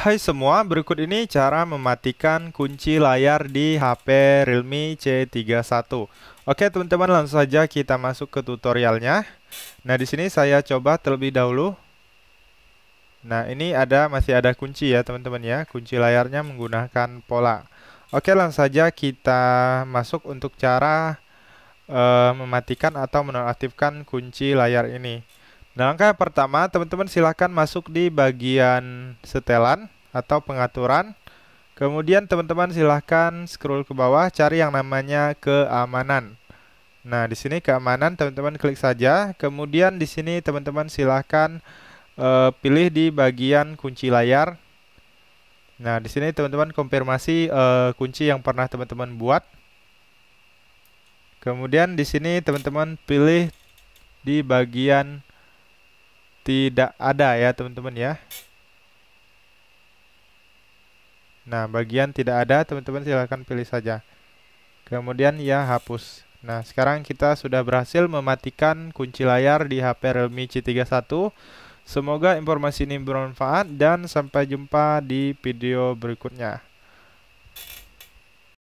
Hai semua, berikut ini cara mematikan kunci layar di HP Realme C31. Oke, teman-teman, langsung saja kita masuk ke tutorialnya. Nah, di sini saya coba terlebih dahulu. Nah, ini ada masih ada kunci ya, teman-teman ya. Kunci layarnya menggunakan pola. Oke, langsung saja kita masuk untuk cara uh, mematikan atau menonaktifkan kunci layar ini. Nah, langkah yang pertama, teman-teman silahkan masuk di bagian setelan atau pengaturan. Kemudian teman-teman silahkan scroll ke bawah, cari yang namanya keamanan. Nah, di sini keamanan teman-teman klik saja. Kemudian di sini teman-teman silahkan uh, pilih di bagian kunci layar. Nah, di sini teman-teman konfirmasi uh, kunci yang pernah teman-teman buat. Kemudian di sini teman-teman pilih di bagian tidak ada ya teman-teman ya. Nah, bagian tidak ada, teman-teman silahkan pilih saja. Kemudian ya hapus. Nah, sekarang kita sudah berhasil mematikan kunci layar di HP Realme C31. Semoga informasi ini bermanfaat dan sampai jumpa di video berikutnya.